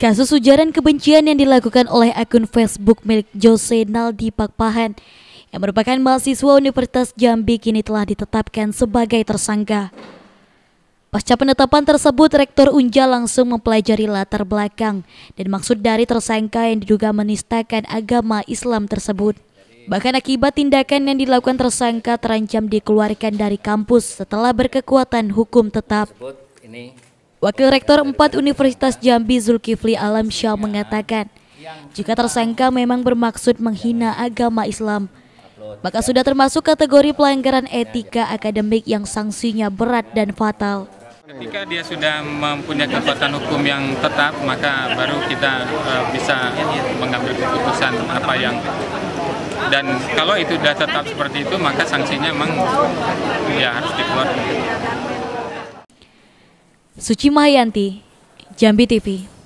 Kasus ujaran kebencian yang dilakukan oleh akun Facebook milik Jose Naldi Pakpahan yang merupakan mahasiswa Universitas Jambi kini telah ditetapkan sebagai tersangka. Pasca penetapan tersebut, Rektor Unja langsung mempelajari latar belakang dan maksud dari tersangka yang diduga menistakan agama Islam tersebut. Bahkan akibat tindakan yang dilakukan tersangka terancam dikeluarkan dari kampus setelah berkekuatan hukum tetap. Wakil Rektor 4 Universitas Jambi Zulkifli Alam Alamsyah mengatakan, jika tersangka memang bermaksud menghina agama Islam, maka sudah termasuk kategori pelanggaran etika akademik yang sanksinya berat dan fatal. Ketika dia sudah mempunyai kekuatan hukum yang tetap, maka baru kita eh, bisa mengambil keputusan apa yang dan kalau itu sudah tetap seperti itu, maka sanksinya memang ya harus dikeluarkan. Suci Mahyanti, Jambi TV.